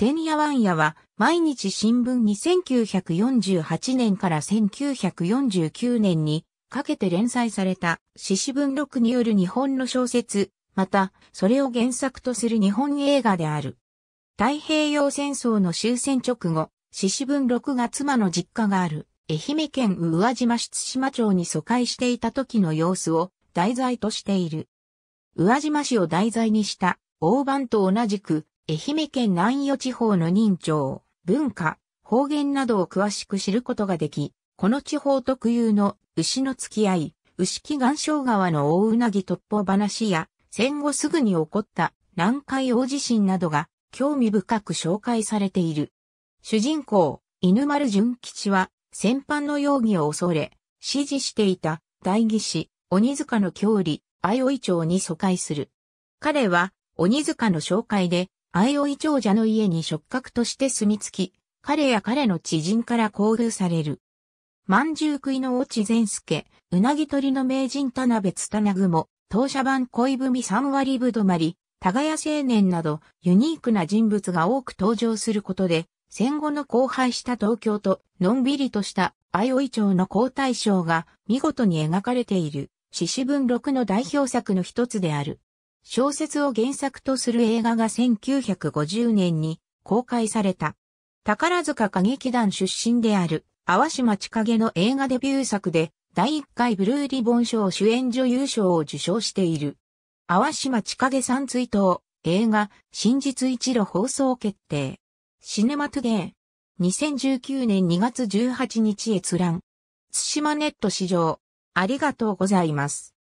天夜ワンんは、毎日新聞に1948年から1949年にかけて連載された、獅子文録による日本の小説、また、それを原作とする日本映画である。太平洋戦争の終戦直後、獅子文録が妻の実家がある、愛媛県宇和島出島町に疎開していた時の様子を題材としている。宇和島市を題材にした、大判と同じく、愛媛県南予地方の人情、文化、方言などを詳しく知ることができ、この地方特有の牛の付き合い、牛木岩礁川の大うなぎ突破話や、戦後すぐに起こった南海大地震などが興味深く紹介されている。主人公、犬丸純吉は、戦犯の容疑を恐れ、指示していた大義士、鬼塚の郷里、相生町に疎開する。彼は、鬼塚の紹介で、相生長者の家に触覚として住み着き、彼や彼の知人から交流される。万獣食いの落ち善助、うなぎ取りの名人田辺つたなぐも、当社版恋文三割ぶ止まり、耕青年など、ユニークな人物が多く登場することで、戦後の荒廃した東京と、のんびりとした相生町の皇太賞が見事に描かれている、詩詩文録の代表作の一つである。小説を原作とする映画が1950年に公開された。宝塚歌劇団出身である、淡島千景の映画デビュー作で、第1回ブルーリボン賞主演女優賞を受賞している。淡島千景さん追悼、映画、真実一路放送決定。シネマトゥゲー。2019年2月18日閲覧。津島ネット市場。ありがとうございます。